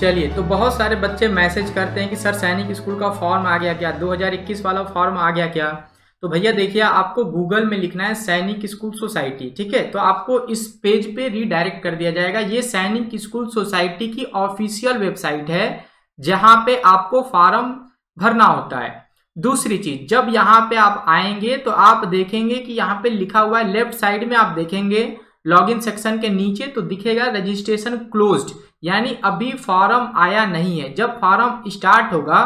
चलिए तो बहुत सारे बच्चे मैसेज करते हैं कि सर सैनिक स्कूल का फॉर्म आ गया क्या 2021 वाला फॉर्म आ गया क्या तो भैया देखिए आपको गूगल में लिखना है सैनिक स्कूल सोसाइटी ठीक है तो आपको इस पेज पे रीडायरेक्ट कर दिया जाएगा ये सैनिक स्कूल सोसाइटी की ऑफिशियल वेबसाइट है जहां पे आपको फॉर्म भरना होता है दूसरी चीज जब यहाँ पे आप आएंगे तो आप देखेंगे कि यहाँ पे लिखा हुआ है लेफ्ट साइड में आप देखेंगे लॉगिन सेक्शन के नीचे तो दिखेगा रजिस्ट्रेशन क्लोज्ड यानी अभी फॉर्म आया नहीं है जब फॉर्म स्टार्ट होगा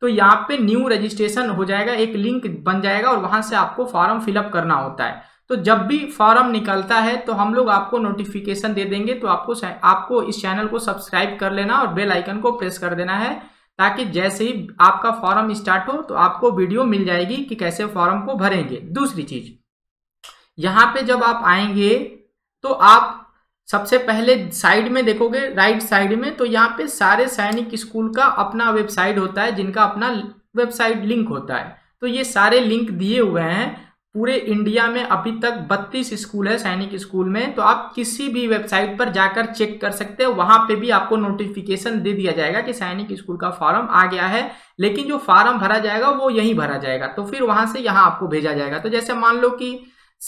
तो यहाँ पे न्यू रजिस्ट्रेशन हो जाएगा एक लिंक बन जाएगा और वहां से आपको फॉर्म फिलअप करना होता है तो जब भी फॉर्म निकलता है तो हम लोग आपको नोटिफिकेशन दे देंगे तो आपको आपको इस चैनल को सब्सक्राइब कर लेना और बेल आइकन को प्रेस कर देना है ताकि जैसे ही आपका फॉर्म स्टार्ट हो तो आपको वीडियो मिल जाएगी कि कैसे फॉर्म को भरेंगे दूसरी चीज यहाँ पे जब आप आएंगे तो आप सबसे पहले साइड में देखोगे राइट साइड में तो यहाँ पे सारे सैनिक स्कूल का अपना वेबसाइट होता है जिनका अपना वेबसाइट लिंक होता है तो ये सारे लिंक दिए हुए हैं पूरे इंडिया में अभी तक 32 स्कूल है सैनिक स्कूल में तो आप किसी भी वेबसाइट पर जाकर चेक कर सकते हैं वहां पे भी आपको नोटिफिकेशन दे दिया जाएगा कि सैनिक स्कूल का फॉर्म आ गया है लेकिन जो फॉर्म भरा जाएगा वो यहीं भरा जाएगा तो फिर वहां से यहाँ आपको भेजा जाएगा तो जैसे मान लो कि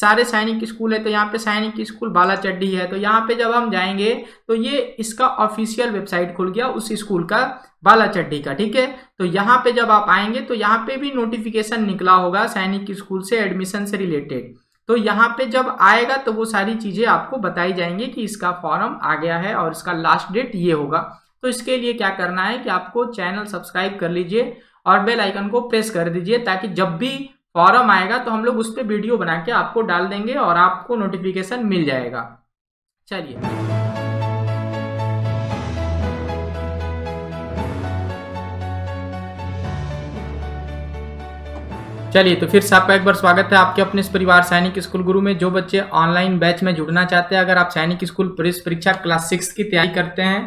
सारे सैनिक स्कूल है तो यहाँ पे सैनिक स्कूल बालाचड्डी है तो यहाँ पे जब हम जाएंगे तो ये इसका ऑफिशियल वेबसाइट खुल गया उस स्कूल का बालाचड्डी का ठीक है तो यहाँ पे जब आप आएंगे तो यहाँ पे भी नोटिफिकेशन निकला होगा सैनिक स्कूल से एडमिशन से रिलेटेड तो यहाँ पे जब आएगा तो वो सारी चीज़ें आपको बताई जाएंगी कि इसका फॉर्म आ गया है और इसका लास्ट डेट ये होगा तो इसके लिए क्या करना है कि आपको चैनल सब्सक्राइब कर लीजिए और बेल आइकन को प्रेस कर दीजिए ताकि जब भी फॉरम आएगा तो हम लोग उस पर वीडियो बना के आपको डाल देंगे और आपको नोटिफिकेशन मिल जाएगा चलिए चलिए तो फिर से आपका एक बार स्वागत है आपके अपने इस परिवार सैनिक स्कूल गुरु में जो बच्चे ऑनलाइन बैच में जुड़ना चाहते हैं अगर आप सैनिक स्कूल परीक्षा क्लास सिक्स की तैयारी करते हैं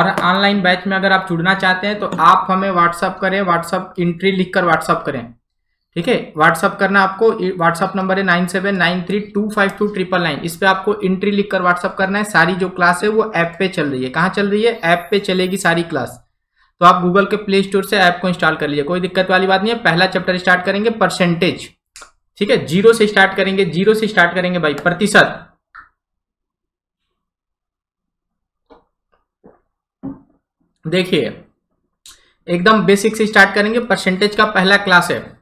और ऑनलाइन बैच में अगर आप जुड़ना चाहते हैं तो आप हमें व्हाट्सअप करें व्हाट्सअप इंट्री लिखकर व्हाट्सअप करें ठीक है व्हाट्सअप करना आपको व्हाट्सअप नंबर है nine seven nine three two five two triple nine इस पर आपको एंट्री लिखकर व्हाट्सअप करना है सारी जो क्लास है वो ऐप पे चल रही है कहाँ चल रही है ऐप पे चलेगी सारी क्लास तो आप गूगल के प्ले स्टोर से ऐप को इंस्टॉल कर लीजिए कोई दिक्कत वाली बात नहीं है पहला चैप्टर स्टार्ट करेंगे परसेंटेज ठीक है जीरो से स्टार्ट करेंगे जीरो से स्टार्ट करेंगे भाई प्रतिशत देखिए एकदम बेसिक से स्टार्ट करेंगे परसेंटेज का पहला क्लास है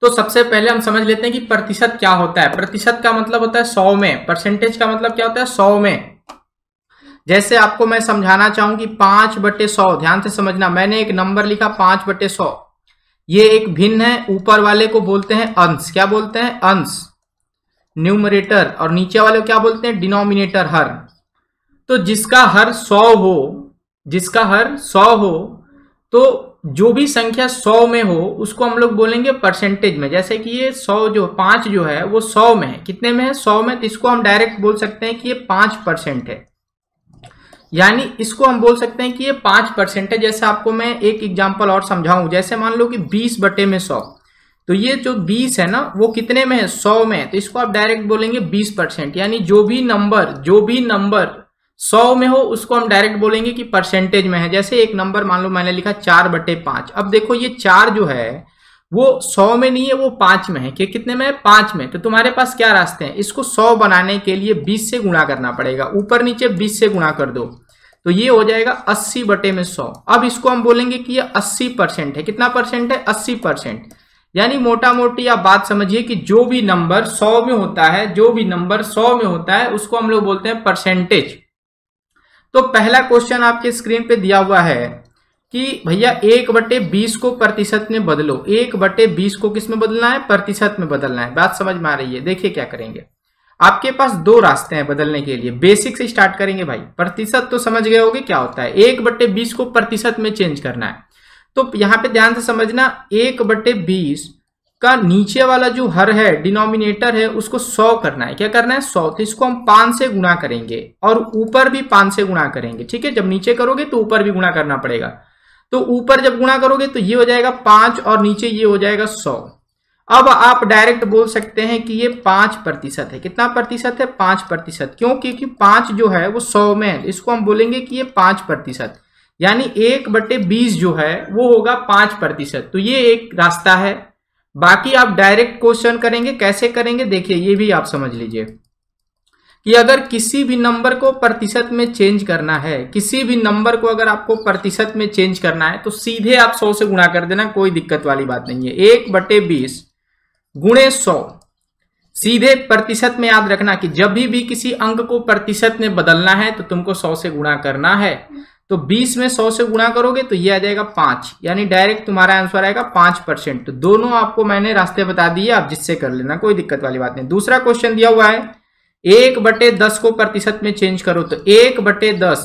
तो सबसे पहले हम समझ लेते हैं कि प्रतिशत क्या होता है प्रतिशत का मतलब होता है सौ में परसेंटेज का मतलब क्या होता है सौ में जैसे आपको मैं समझाना चाहूं कि पांच बटे सौ ध्यान से समझना मैंने एक नंबर लिखा पांच बटे सौ ये एक भिन्न है ऊपर वाले को बोलते हैं अंश क्या बोलते हैं अंश न्यूमरेटर और नीचे वाले क्या बोलते हैं डिनोमिनेटर हर तो जिसका हर सौ हो जिसका हर सौ हो तो जो भी संख्या सौ में हो उसको हम लोग बोलेंगे परसेंटेज में जैसे कि ये सौ जो पांच जो है वो सौ में है कितने में है सौ में तो इसको हम डायरेक्ट बोल सकते हैं कि ये पांच परसेंट है यानी इसको हम बोल सकते हैं कि ये पांच परसेंट है जैसे आपको मैं एक एग्जाम्पल और समझाऊं जैसे मान लो कि बीस बटे में सौ तो ये जो बीस है ना वो कितने में है सौ में है तो इसको आप डायरेक्ट बोलेंगे बीस परसेंट यानी जो भी नंबर जो भी नंबर सौ में हो उसको हम डायरेक्ट बोलेंगे कि परसेंटेज में है जैसे एक नंबर मान लो मैंने लिखा चार बटे पांच अब देखो ये चार जो है वो सौ में नहीं है वो पांच में है कि कितने में है पांच में तो तुम्हारे पास क्या रास्ते हैं इसको सौ बनाने के लिए बीस से गुणा करना पड़ेगा ऊपर नीचे बीस से गुणा कर दो तो ये हो जाएगा अस्सी बटे में सौ अब इसको हम बोलेंगे कि यह अस्सी परसेंट है कितना परसेंट है अस्सी परसेंट यानी मोटा मोटी आप बात समझिए कि जो भी नंबर सौ में होता है जो भी नंबर सौ में होता है उसको हम लोग बोलते हैं परसेंटेज तो पहला क्वेश्चन आपके स्क्रीन पे दिया हुआ है कि भैया एक बटे बीस को प्रतिशत में बदलो एक बटे बीस को किस में बदलना है प्रतिशत में बदलना है बात समझ में आ रही है देखिए क्या करेंगे आपके पास दो रास्ते हैं बदलने के लिए बेसिक से स्टार्ट करेंगे भाई प्रतिशत तो समझ गए होगे क्या होता है एक बटे बीस को प्रतिशत में चेंज करना है तो यहां पे ध्यान से समझना एक बटे बीस का नीचे वाला जो हर है डिनोमिनेटर है उसको सौ करना है क्या करना है सौ तो इसको हम पांच से गुणा करेंगे और ऊपर भी पांच से गुणा करेंगे ठीक है जब नीचे करोगे तो ऊपर भी गुणा करना पड़ेगा तो ऊपर जब गुणा करोगे तो ये हो जाएगा पांच और नीचे ये हो जाएगा सौ अब आप डायरेक्ट बोल सकते हैं कि ये पांच प्रतिशत है कितना प्रतिशत है पांच प्रतिशत क्यों क्योंकि पांच जो है वो सौ में है इसको हम बोलेंगे कि ये पांच प्रतिशत यानी एक बटे बीस जो है वो होगा पांच प्रतिशत तो ये एक रास्ता है बाकी आप डायरेक्ट क्वेश्चन करेंगे कैसे करेंगे देखिए ये भी आप समझ लीजिए कि अगर किसी भी नंबर को प्रतिशत में चेंज करना है किसी भी नंबर को अगर आपको प्रतिशत में चेंज करना है तो सीधे आप सौ से गुणा कर देना कोई दिक्कत वाली बात नहीं है एक बटे बीस गुणे सौ सीधे प्रतिशत में याद रखना कि जब भी भी किसी अंक को प्रतिशत में बदलना है तो तुमको सौ से गुणा करना है तो बीस में सौ से गुणा करोगे तो ये आ जाएगा पांच यानी डायरेक्ट तुम्हारा आंसर आएगा पांच परसेंट तो दोनों आपको मैंने रास्ते बता दिए आप जिससे कर लेना कोई दिक्कत वाली बात नहीं दूसरा क्वेश्चन दिया हुआ है एक बटे दस को प्रतिशत में चेंज करो तो एक बटे दस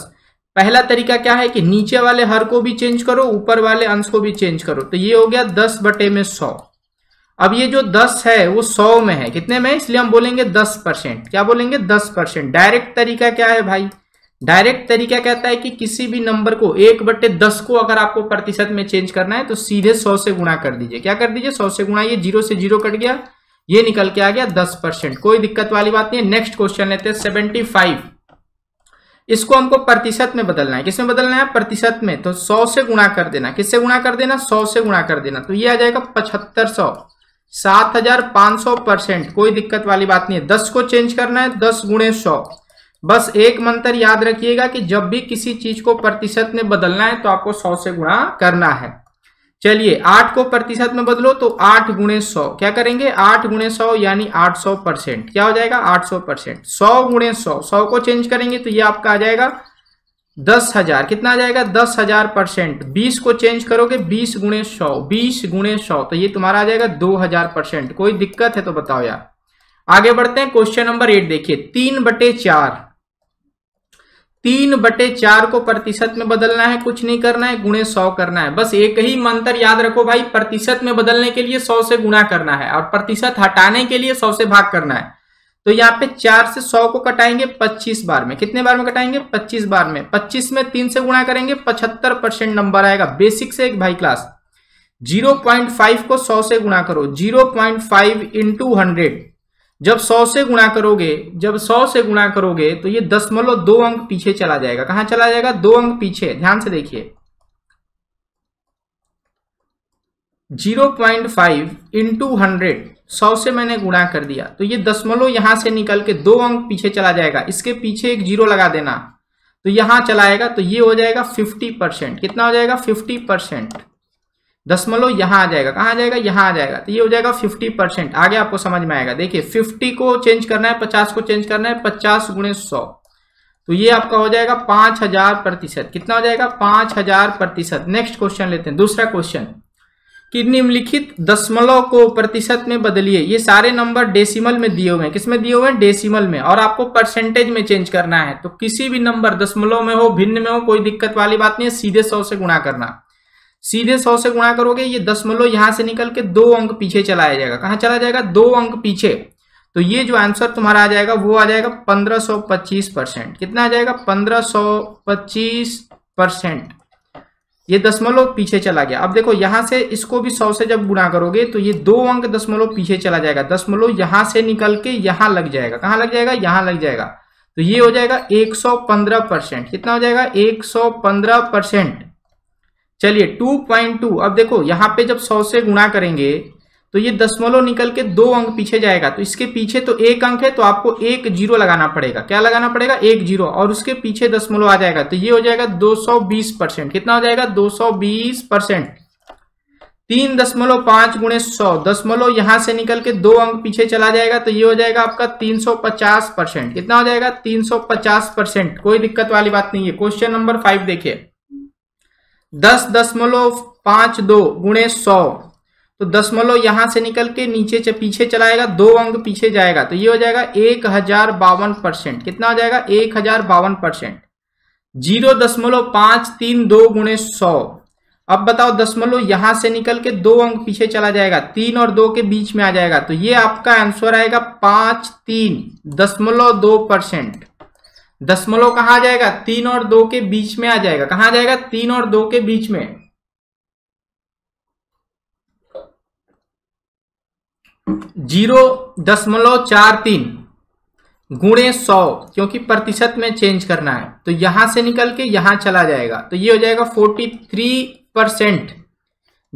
पहला तरीका क्या है कि नीचे वाले हर को भी चेंज करो ऊपर वाले अंश को भी चेंज करो तो ये हो गया दस बटे में सौ अब ये जो 10 है वो 100 में है कितने में इसलिए हम बोलेंगे 10 परसेंट क्या बोलेंगे 10 परसेंट डायरेक्ट तरीका क्या है भाई डायरेक्ट तरीका कहता है कि किसी भी नंबर को एक बट्टे दस को अगर आपको प्रतिशत में चेंज करना है तो सीधे सौ से गुणा कर दीजिए क्या कर दीजिए सौ से गुणा ये जीरो से जीरो कट गया ये निकल के आ गया दस परसेंट कोई दिक्कत वाली बात नहीं है नेक्स्ट क्वेश्चन लेते हैं सेवेंटी फाइव इसको हमको प्रतिशत में बदलना है किसमें बदलना है प्रतिशत में तो सौ से गुणा कर देना किससे गुणा कर देना सौ से गुणा कर देना तो ये आ जाएगा पचहत्तर सौ सात हजार पांच सौ परसेंट कोई दिक्कत वाली बात नहीं है दस को चेंज करना है दस गुणे सौ बस एक मंत्र याद रखिएगा कि जब भी किसी चीज को प्रतिशत में बदलना है तो आपको सौ से गुणा करना है चलिए आठ को प्रतिशत में बदलो तो आठ गुणे सौ क्या करेंगे आठ गुणे सौ यानी आठ सौ परसेंट क्या हो जाएगा आठ सौ परसेंट सौ गुणे सौ सौ को चेंज करेंगे तो ये आपका आ जाएगा दस हजार कितना आ जाएगा दस हजार परसेंट बीस को चेंज करोगे बीस गुणे सौ बीस गुणे सौ तो ये तुम्हारा आ जाएगा दो हजार परसेंट कोई दिक्कत है तो बताओ यार आगे बढ़ते हैं क्वेश्चन नंबर एट देखिए तीन बटे चार तीन बटे चार को प्रतिशत में बदलना है कुछ नहीं करना है गुणे सौ करना है बस एक ही मंत्र याद रखो भाई प्रतिशत में बदलने के लिए सौ से गुणा करना है और प्रतिशत हटाने के लिए सौ से भाग करना है तो यहाँ पे चार से सौ को कटाएंगे पच्चीस बार में कितने बार में कटाएंगे पच्चीस बार में पच्चीस में तीन से गुणा करेंगे पचहत्तर परसेंट नंबर आएगा बेसिक से एक भाई क्लास जीरो पॉइंट फाइव को सौ से गुणा करो zero point five into hundred जब सौ से गुणा करोगे जब सौ से गुणा करोगे तो ये दसमलव दो अंक पीछे चला जाएगा कहाँ चला जाएगा दो अंक पीछे ध्यान से देखिए zero point five into hundred सौ से मैंने गुणा कर दिया तो ये दशमलव यहां से निकल के दो अंक पीछे चला जाएगा इसके पीछे एक जीरो लगा देना तो यहां चलाएगा तो ये हो जाएगा फिफ्टी परसेंट कितना हो जाएगा फिफ्टी परसेंट दशमलव यहां आ जाएगा कहां आ जाएगा यहां आ जाएगा तो ये हो जाएगा फिफ्टी परसेंट आगे आपको समझ में आएगा देखिए फिफ्टी को चेंज करना है पचास को चेंज करना है पचास गुणे सौ तो ये आपका हो जाएगा पांच हजार प्रतिशत कितना हो जाएगा पांच हजार प्रतिशत नेक्स्ट क्वेश्चन लेते हैं दूसरा क्वेश्चन कि निम्नलिखित दशमलव को प्रतिशत में बदलिए ये सारे नंबर डेसिमल में दिए हुए हैं किसमें दिए हुए हैं डेसिमल में और आपको परसेंटेज में चेंज करना है तो किसी भी नंबर दशमलव में हो भिन्न में हो कोई दिक्कत वाली बात नहीं है सीधे सौ से गुणा करना सीधे सौ से गुणा करोगे ये दशमलव यहां से निकल के दो अंक पीछे चलाया जाएगा कहाँ चला जाएगा दो अंक पीछे तो ये जो आंसर तुम्हारा आ जाएगा वो आ जाएगा पंद्रह सौ पच्चीस परसेंट कितना आ जाएगा पंद्रह सौ पच्चीस परसेंट ये दशमलव पीछे चला गया अब देखो यहां से इसको भी सौ से जब गुणा करोगे तो ये दो अंक दशमलव पीछे चला जाएगा दशमलव यहां से निकल के यहां लग जाएगा कहां लग जाएगा यहां लग जाएगा तो ये हो जाएगा 115 परसेंट कितना हो जाएगा 115 परसेंट चलिए 2.2 अब देखो यहां पे जब सौ से गुणा करेंगे तो ये दसमलव निकल के दो अंक पीछे जाएगा तो इसके पीछे तो एक अंक है तो आपको एक जीरो लगाना पड़ेगा क्या लगाना पड़ेगा एक जीरो और उसके पीछे दसमलव आ जाएगा तो ये हो जाएगा 220 परसेंट कितना हो जाएगा 220 परसेंट तीन दशमलव पांच गुणे सौ दसमलव यहां से निकल के दो अंक पीछे चला जाएगा तो ये हो जाएगा आपका तीन परसेंट कितना हो जाएगा तीन परसेंट कोई दिक्कत वाली बात नहीं है क्वेश्चन नंबर फाइव देखिए दस दशमलव पांच दो गुणे सौ तो दशमलव यहां से निकल के नीचे पीछे चलाएगा दो अंक पीछे जाएगा तो ये हो जाएगा एक हजार बावन परसेंट कितना हो जाएगा एक हजार बावन परसेंट जीरो दशमलव पांच तीन दो गुणे सौ अब बताओ दशमलव यहां से निकल के दो अंक पीछे चला जाएगा तीन और दो के बीच में आ जाएगा तो ये आपका आंसर आएगा पांच तीन दशमलव दो परसेंट दशमलव कहा जाएगा तीन और दो के बीच में आ जाएगा कहा जाएगा तीन और दो के बीच में जीरो दशमलव चार तीन गुणे सौ क्योंकि प्रतिशत में चेंज करना है तो यहां से निकल के यहां चला जाएगा तो ये हो जाएगा फोर्टी थ्री परसेंट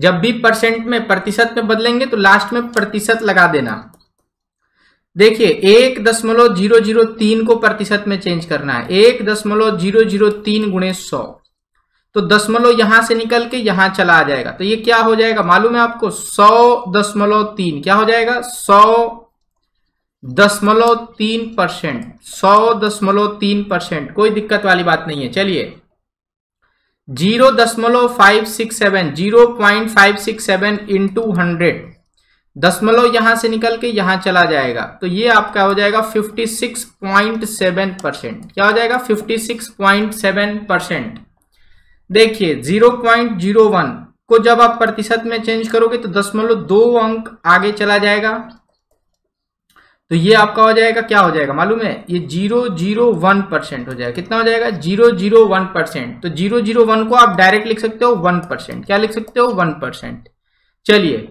जब भी परसेंट में प्रतिशत में बदलेंगे तो लास्ट में प्रतिशत लगा देना देखिए एक दशमलव जीरो जीरो तीन को प्रतिशत में चेंज करना है एक दशमलव जीरो जीरो तीन गुणे सौ तो दशमलव यहां से निकल के यहां चला आ जाएगा तो ये क्या हो जाएगा मालूम है आपको सौ दशमलव तीन क्या हो जाएगा सौ दशमलव तीन परसेंट सौ दशमलव तीन परसेंट कोई दिक्कत वाली बात नहीं है चलिए जीरो दशमलव five six seven zero point five six seven into hundred दशमलव यहां से निकल के यहां चला जाएगा तो ये आपका हो जाएगा fifty six point seven percent क्या हो जाएगा fifty six point seven percent देखिए जीरो प्वाइंट जीरो वन को जब आप प्रतिशत में चेंज करोगे तो दशमलव दो अंक आगे चला जाएगा तो ये आपका हो जाएगा क्या हो जाएगा मालूम है ये जीरो जीरो वन परसेंट हो जाएगा कितना हो जाएगा जीरो जीरो वन परसेंट तो जीरो जीरो वन को आप डायरेक्ट लिख सकते हो वन परसेंट क्या लिख सकते हो वन परसेंट चलिए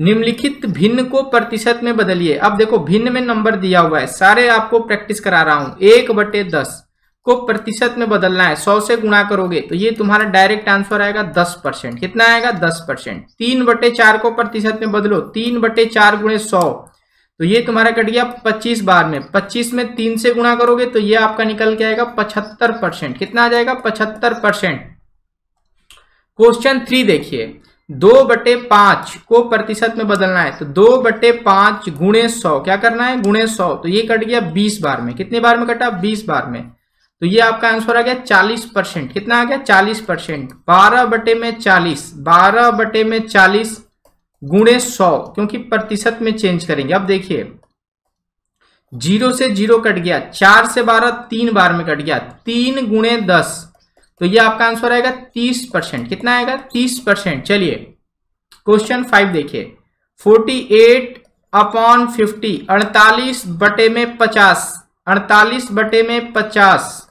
निम्नलिखित भिन्न को प्रतिशत में बदलिए अब देखो भिन्न में नंबर दिया हुआ है सारे आपको प्रैक्टिस करा रहा हूं एक बटे दस को प्रतिशत में बदलना है सौ से गुणा करोगे तो ये तुम्हारा डायरेक्ट आंसर आएगा दस परसेंट कितना आएगा दस परसेंट तीन बटे चार को प्रतिशत में बदलो तीन बटे चार गुणे सौ तो ये तुम्हारा कट गया पच्चीस बार में पच्चीस में तीन से गुणा करोगे तो ये आपका निकल के आएगा पचहत्तर परसेंट कितना आ जाएगा पचहत्तर परसेंट क्वेश्चन थ्री देखिए दो बटे पांच को प्रतिशत में बदलना है तो दो बटे पांच गुणे सौ क्या करना है गुणे सौ तो ये कट गया बीस बार में कितने बार में कटा बीस बार में तो ये आपका आंसर आ गया चालीस परसेंट कितना आ गया चालीस परसेंट बारह बटे में चालीस बारह बटे में चालीस गुणे सौ क्योंकि प्रतिशत में चेंज करेंगे अब देखिए जीरो से जीरो कट गया चार से बारह तीन बार में कट गया तीन गुणे दस तो ये आपका आंसर आएगा तीस परसेंट कितना आएगा तीस परसेंट चलिए क्वेश्चन फाइव देखिए फोर्टी एट अपॉन फिफ्टी अड़तालीस बटे में पचास अड़तालीस बटे में पचास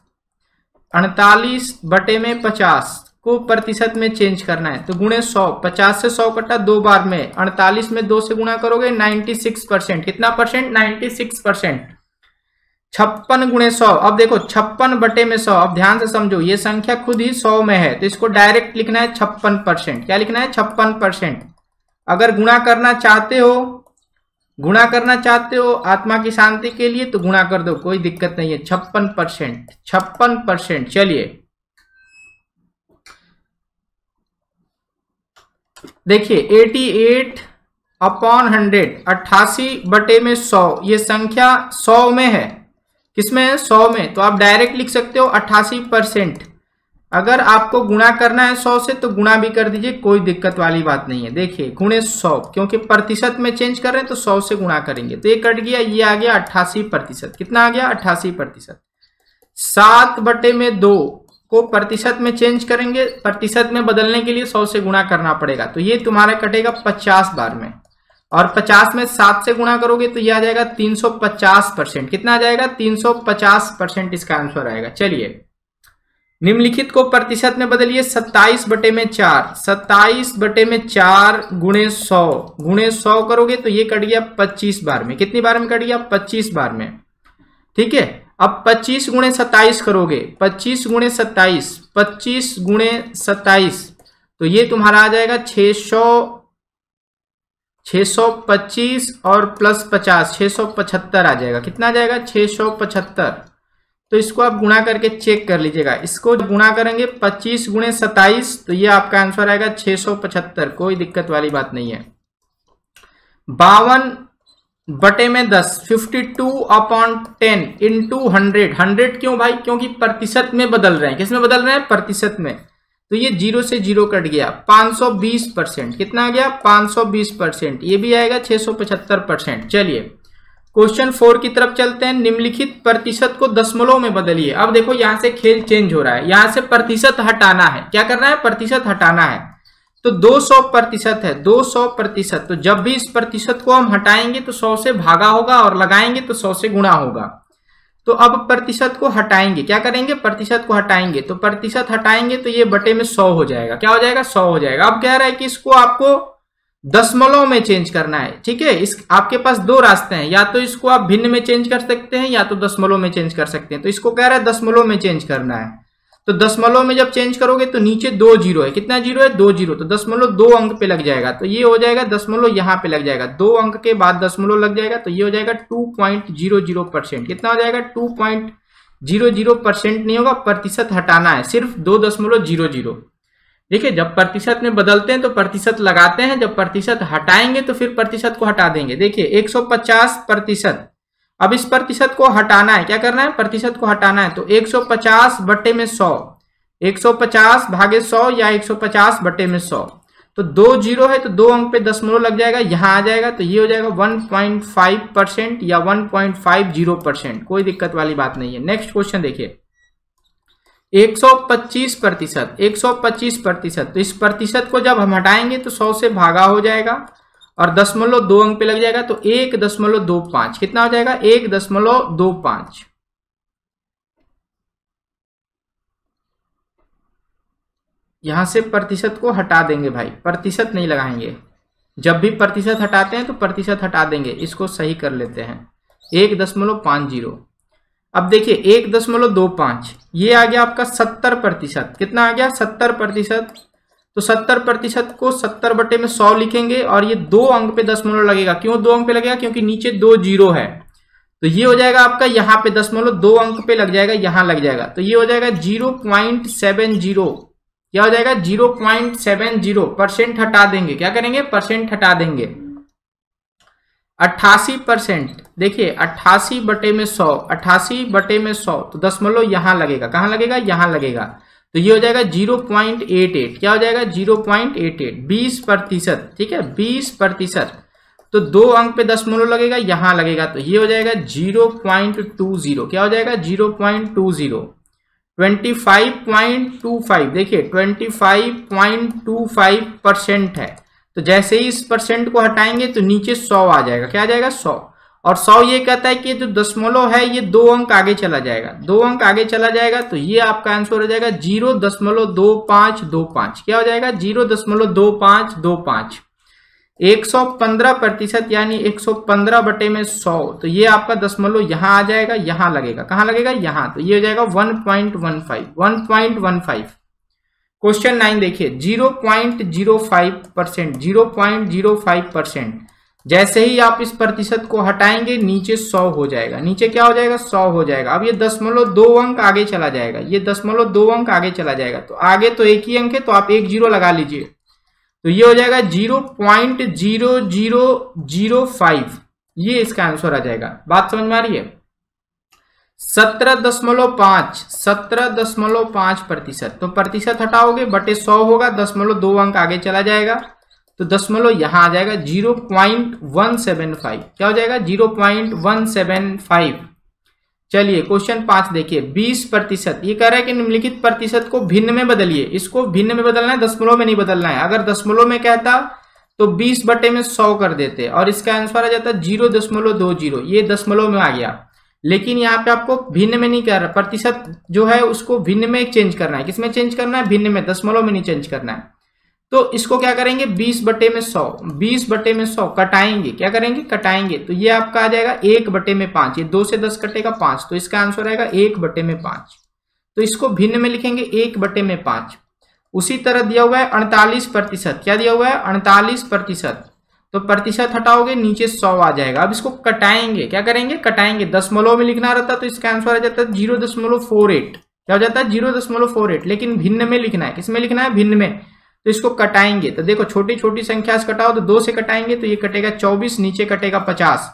अड़तालीस बटे में पचास को प्रतिशत में चेंज करना है तो गुणे सौ पचास से सौ कट्टा दो बार में अड़तालीस में दो से गुणा करोगे नाइन्टी सिक्स परसेंट कितना परसेंट नाइन्टी सिक्स परसेंट छप्पन गुणे सौ अब देखो छप्पन बटे में सौ अब ध्यान से समझो ये संख्या खुद ही सौ में है तो इसको डायरेक्ट लिखना है छप्पन परसेंट क्या लिखना है छप्पन परसेंट अगर गुणा करना चाहते हो गुणा करना चाहते हो आत्मा की शांति के लिए तो गुणा कर दो कोई दिक्कत नहीं है छप्पन परसेंट छप्पन परसेंट चलिए देखिए एटी एट अपॉन हंड्रेड अट्ठासी बटे में सौ ये संख्या सौ में है किसमें है सौ में तो आप डायरेक्ट लिख सकते हो अट्ठासी परसेंट अगर आपको गुणा करना है सौ से तो गुणा भी कर दीजिए कोई दिक्कत वाली बात नहीं है देखिए गुणे सौ क्योंकि प्रतिशत में चेंज कर रहे हैं तो सौ से गुणा करेंगे तो ये कट गया ये आ गया अट्ठासी प्रतिशत कितना आ गया अट्ठासी प्रतिशत सात बटे में दो को प्रतिशत में चेंज करेंगे प्रतिशत में बदलने के लिए सौ से गुणा करना पड़ेगा तो ये तुम्हारा कटेगा पचास बार में और 50 में 7 से गुणा करोगे तो यह आ जाएगा 350 परसेंट कितना आ जाएगा 350 परसेंट इसका आंसर आएगा चलिए निम्नलिखित को प्रतिशत में बदलिए सत्ताईस बटे में चार सत्ताईस बटे में चार गुणे सौ गुणे सौ करोगे तो ये कट गया पच्चीस बार में कितनी बार में कट गया पच्चीस बार में ठीक है अब पच्चीस गुणे सत्ताईस करोगे पच्चीस गुणे सत्ताईस पच्चीस गुणे सत्ताईस तो ये तुम्हारा आ जाएगा छ सौ छः सौ पच्चीस और प्लस पचास छः सौ पचहत्तर आ जाएगा कितना आ जाएगा छः सौ पचहत्तर तो इसको आप गुणा करके चेक कर लीजिएगा इसको गुणा करेंगे 25 गुणे सताइस तो ये आपका आंसर आएगा 675 कोई दिक्कत वाली बात नहीं है बावन बटे में दस fifty two upon ten into hundred hundred क्यों भाई क्योंकि प्रतिशत में बदल रहे हैं किसमें बदल रहे हैं प्रतिशत में तो ये जीरो से जीरो कट गया 520 परसेंट कितना आ गया 520 परसेंट ये भी आएगा 675 परसेंट चलिए क्वेश्चन फोर की तरफ चलते हैं निम्नलिखित प्रतिशत को दशमलव में बदलिए अब देखो यहां से खेल चेंज हो रहा है यहां से प्रतिशत हटाना है क्या करना है प्रतिशत हटाना है तो 200 प्रतिशत है 200 प्रतिशत तो जब भी इस प्रतिशत को हम हटाएंगे तो 100 से भागा होगा और लगाएंगे तो 100 से गुणा होगा तो अब प्रतिशत को हटाएंगे क्या करेंगे प्रतिशत को हटाएंगे तो प्रतिशत हटाएंगे तो ये बटे में 100 हो जाएगा क्या हो जाएगा 100 हो जाएगा अब कह रहा है कि इसको आपको दशमलव में चेंज करना है ठीक है इस आपके पास दो रास्ते हैं या तो इसको आप भिन्न में चेंज कर सकते हैं या तो दशमलव में चेंज कर सकते हैं तो इसको कह रहा है दशमलव में चेंज करना है तो दशमलव में जब चेंज करोगे तो नीचे दो जीरो है कितना जीरो है दो जीरो तो दशमलव दो अंक पे लग जाएगा तो ये हो जाएगा दशमलव यहां पे लग जाएगा दो अंक के बाद दशमलव लग जाएगा तो ये हो जाएगा two point zero zero percent कितना हो जाएगा two point zero zero percent नहीं होगा प्रतिशत हटाना है सिर्फ दो दशमलव जीरो जीरो देखिए जब प्रतिशत में बदलते हैं तो प्रतिशत लगाते हैं जब प्रतिशत हटाएंगे तो फिर प्रतिशत को हटा देंगे देखिए 150 प्रतिशत अब इस प्रतिशत को हटाना है क्या करना है प्रतिशत को हटाना है तो 150 बटे में 100 150 भागे 100 या 150 बटे में 100 तो दो जीरो है तो दो अंक पे दसमलव लग जाएगा यहाँ आ जाएगा तो ये हो जाएगा वन परसेंट या वन परसेंट कोई दिक्कत वाली बात नहीं है नेक्स्ट क्वेश्चन देखिए 125 प्रतिशत 125 प्रतिशत तो इस प्रतिशत को जब हम हटाएंगे तो 100 से भागा हो जाएगा और दशमलव दो अंक पे लग जाएगा तो एक दशमलव दो पांच कितना हो जाएगा एक दशमलव दो पांच यहां से प्रतिशत को हटा देंगे भाई प्रतिशत नहीं लगाएंगे जब भी प्रतिशत हटाते हैं तो प्रतिशत हटा देंगे इसको सही कर लेते हैं एक दशमलव पांच जीरो अब देखिए एक दशमलव दो पांच ये आ गया आपका सत्तर प्रतिशत कितना आ गया सत्तर प्रतिशत तो सत्तर प्रतिशत को सत्तर बटे में सौ लिखेंगे और ये दो अंक पे दशमलव लगेगा क्यों दो अंक पे लगेगा क्योंकि नीचे दो जीरो है तो ये हो जाएगा आपका यहाँ पे दशमलव दो अंक पे लग जाएगा यहां लग जाएगा तो ये हो जाएगा जीरो प्वाइंट सेवन जीरो क्या हो जाएगा zero point seven zero percent हटा देंगे क्या करेंगे परसेंट हटा देंगे अट्ठासी परसेंट देखिए अट्ठासी बटे में सौ अट्ठासी बटे में सौ तो दशमलव यहां लगेगा कहां लगेगा यहां लगेगा तो ये हो जाएगा जीरो पॉइंट एट एट क्या हो जाएगा जीरो पॉइंट एट एट बीस प्रतिशत ठीक है बीस प्रतिशत तो दो अंक पे दशमलव लगेगा यहां लगेगा तो ये हो जाएगा जीरो पॉइंट टू जीरो क्या हो जाएगा zero point two zero twenty five point two five देखिए twenty five point two five percent है तो जैसे ही इस परसेंट को हटाएंगे तो नीचे सौ आ जाएगा क्या आ जाएगा सौ और सौ ये कहता है कि जो दशमलव है ये दो अंक आगे चला जाएगा दो अंक आगे चला जाएगा तो ये आपका आंसर हो जाएगा जीरो दशमलव दो पांच दो पांच क्या हो जाएगा जीरो दशमलव दो पांच दो पांच एक सौ पंद्रह प्रतिशत यानी एक सौ पंद्रह बटे में सौ तो ये आपका दशमलव यहां आ जाएगा यहां लगेगा कहाँ लगेगा यहां तो ये हो जाएगा one point one five one point one five question nine देखिए zero point zero five percent zero point zero five percent जैसे ही आप इस प्रतिशत को हटाएंगे नीचे सौ हो जाएगा नीचे क्या हो जाएगा सौ हो जाएगा अब ये दशमलव दो अंक आगे चला जाएगा ये दशमलव दो अंक आगे चला जाएगा तो आगे तो एक ही अंक है तो आप एक जीरो लगा लीजिए तो ये हो जाएगा zero point zero zero zero five ये इसका आंसर आ जाएगा बात समझ में आ रही है सत्रह दशमलव पांच सत्रह दशमलव पांच प्रतिशत तो प्रतिशत हटाओगे बटे सौ होगा दशमलव दो अंक आगे चला जाएगा तो दशमलव यहां आ जाएगा zero point one seven five क्या हो जाएगा zero point one seven five चलिए क्वेश्चन पांच देखिए बीस प्रतिशत ये कह रहा है कि निम्नलिखित प्रतिशत को भिन्न में बदलिए इसको भिन्न में बदलना है दशमलव में नहीं बदलना है अगर दशमलव में कहता तो बीस बटे में सौ कर देते और इसका आंसर आ जाता जीरो दशमलव दो जीरो ये दशमलव में आ गया लेकिन यहाँ पे आपको भिन्न में नहीं कर रहा प्रतिशत जो है उसको भिन्न में चेंज करना है किसमें चेंज करना है भिन्न में दशमलव में नहीं चेंज करना है तो इसको क्या करेंगे बीस बटे में सौ बीस बटे में सौ कटाएंगे क्या करेंगे कटाएंगे तो ये आपका आ जाएगा एक बटे में पांच ये दो से दस कटेगा पांच तो इसका आंसर आएगा एक बटे में पांच तो इसको भिन्न में लिखेंगे एक बटे में पांच उसी तरह दिया हुआ है अड़तालीस प्रतिशत क्या दिया हुआ है अड़तालीस प्रतिशत तो प्रतिशत हटाओगे नीचे सौ आ जाएगा अब इसको कटाएंगे क्या करेंगे कटाएंगे दसमलव में लिखना रहता तो इसका आंसर आ जाता है जीरो दशमलव फोर एट क्या हो जाता है जीरो दशमलव फोर एट लेकिन भिन्न में लिखना है किसमें लिखना है भिन्न में तो इसको कटाएंगे तो देखो छोटी छोटी संख्या से कटाओ तो दो से कटाएंगे तो ये कटेगा चौबीस नीचे कटेगा पचास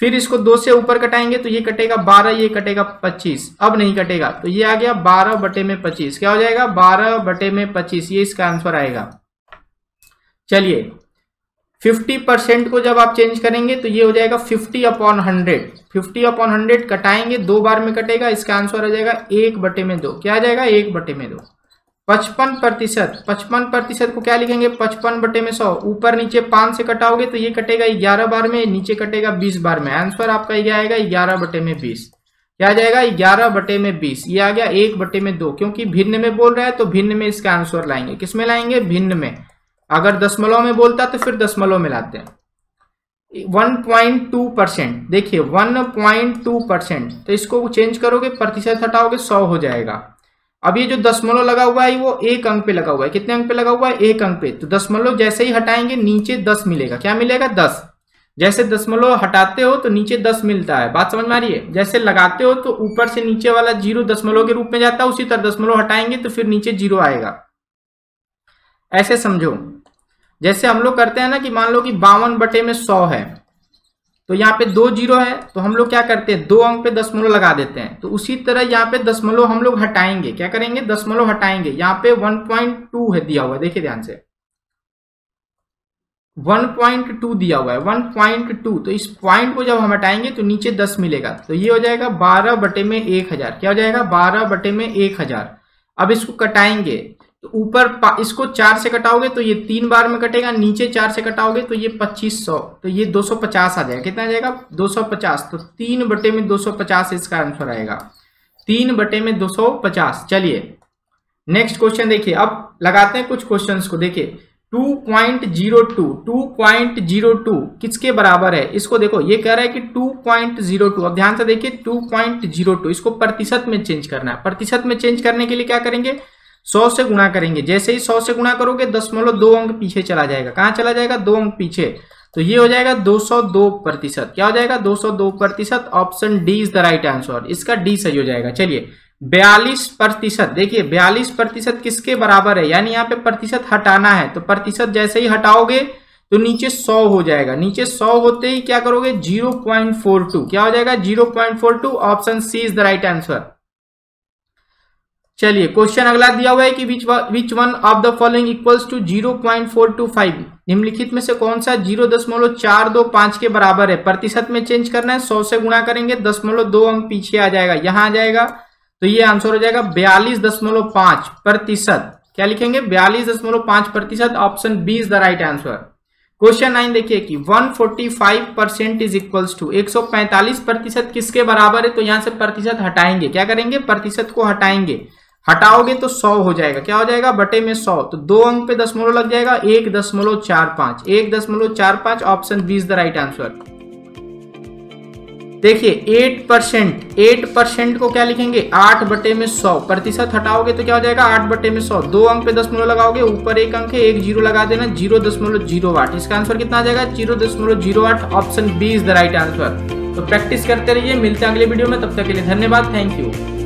फिर इसको दो से ऊपर कटाएंगे तो ये कटेगा बारह ये कटेगा पच्चीस अब नहीं कटेगा तो ये आ गया बारह बटे में पच्चीस क्या हो जाएगा बारह बटे में पच्चीस ये इसका आंसर आएगा चलिए फिफ्टी परसेंट को जब आप चेंज करेंगे तो ये हो जाएगा fifty upon hundred fifty upon hundred कटाएंगे दो बार में कटेगा इसका आंसर आ जाएगा एक बटे में दो क्या आ जाएगा एक बटे में दो पचपन प्रतिशत पचपन प्रतिशत को क्या लिखेंगे पचपन बटे में सौ ऊपर नीचे पांच से कटाओगे तो ये कटेगा ग्यारह बार में नीचे कटेगा बीस बार में आंसर आपका यह आएगा ग्यारह बटे में बीस क्या जाएगा ग्यारह बटे में बीस ये आ गया एक बटे में दो क्योंकि भिन्न में बोल रहा है तो भिन्न में इसका आंसर लाएंगे किसमें लाएंगे भिन्न में अगर दशमलव में बोलता तो फिर दशमलव में लाते हैं 1.2 परसेंट देखिए 1.2 परसेंट तो इसको चेंज करोगे प्रतिशत हटाओगे 100 हो जाएगा अब ये जो दशमलव लगा हुआ है वो एक अंक पे लगा हुआ है कितने अंक पे लगा हुआ है एक अंक पे तो दशमलव जैसे ही हटाएंगे नीचे दस मिलेगा क्या मिलेगा दस जैसे दशमलव हटाते हो तो नीचे दस मिलता है बात समझ में आ रही है जैसे लगाते हो तो ऊपर से नीचे वाला जीरो दशमलव के रूप में जाता है उसी तरह दशमलव हटाएंगे तो फिर नीचे जीरो आएगा ऐसे समझो जैसे हम लोग करते हैं ना कि मान लो कि बावन बटे में सौ है तो यहाँ पे दो जीरो है तो हम लोग क्या करते हैं दो अंक पे दसमलव लगा देते हैं तो उसी तरह यहाँ पे दसमलव हम लोग हटाएंगे क्या करेंगे दसमलव हटाएंगे यहाँ पे 1.2 है दिया हुआ है देखिए ध्यान से 1.2 दिया हुआ है 1.2 तो इस पॉइंट को जब हम हटाएंगे तो नीचे 10 मिलेगा तो ये हो जाएगा 12 बटे में 1000 क्या हो जाएगा 12 बटे में 1000 अब इसको कटाएंगे तो ऊपर इसको चार से कटाओगे तो ये तीन बार में कटेगा नीचे चार से कटाओगे तो ये पच्चीस सौ तो ये दो सौ पचास आ जाएगा कितना आ जाएगा दो सौ पचास तो तीन बटे में दो सौ पचास इसका आंसर आएगा तीन बटे में दो सौ पचास चलिए नेक्स्ट क्वेश्चन देखिए अब लगाते हैं कुछ क्वेश्चन को देखिए two point zero two two point zero two किसके बराबर है इसको देखो ये कह रहा है कि टू पॉइंट जीरो टू अब ध्यान से देखिए टू पॉइंट जीरो टू इसको प्रतिशत में चेंज करना है प्रतिशत में चेंज करने के लिए क्या करेंगे सौ से गुणा करेंगे जैसे ही सौ से गुणा करोगे दशमलव दो अंक पीछे चला जाएगा कहाँ चला जाएगा दो अंक पीछे तो ये हो जाएगा 202 प्रतिशत क्या हो जाएगा 202 प्रतिशत option D is the right answer इसका डी सही हो जाएगा चलिए बयालीस प्रतिशत देखिए बयालीस प्रतिशत किसके बराबर है यानी यहाँ पे प्रतिशत हटाना है तो प्रतिशत जैसे ही हटाओगे तो नीचे 100 हो जाएगा नीचे 100 होते ही क्या करोगे 0.42 क्या हो जाएगा 0.42 option C is the right answer चलिए क्वेश्चन अगला दिया हुआ है कि which which one of the following equals to zero point four two five निम्नलिखित में से कौन सा जीरो दशमलव चार दो पांच के बराबर है प्रतिशत में चेंज करना है सौ से गुणा करेंगे दशमलव दो अंक पीछे आ जाएगा यहां आ जाएगा तो ये आंसर हो जाएगा बयालीस दशमलव पांच प्रतिशत क्या लिखेंगे बयालीस दशमलव पांच प्रतिशत option B is the right answer question nine देखिए कि 145 परसेंट इज इक्वल्स टू 145 प्रतिशत किसके बराबर है तो यहां से प्रतिशत हटाएंगे क्या करेंगे प्रतिशत को हटाएंगे हटाओगे तो सौ हो जाएगा क्या हो जाएगा बटे में सौ तो दो अंक पे दशमलव लग जाएगा एक दशमलव चार पांच एक दशमलव चार पांच option B is the right answer देखिए एट परसेंट एट परसेंट को क्या लिखेंगे आठ बटे में सौ प्रतिशत हटाओगे तो क्या हो जाएगा आठ बटे में सौ दो अंक पे दशमलव लगाओगे ऊपर एक अंक है एक जीरो लगा देना जीरो दशमलव जीरो आठ इसका आंसर कितना आ जाएगा जीरो दशमलव जीरो आठ option B is the right answer तो प्रैक्टिस करते रहिए मिलते हैं अगले वीडियो में तब तक के लिए धन्यवाद थैंक यू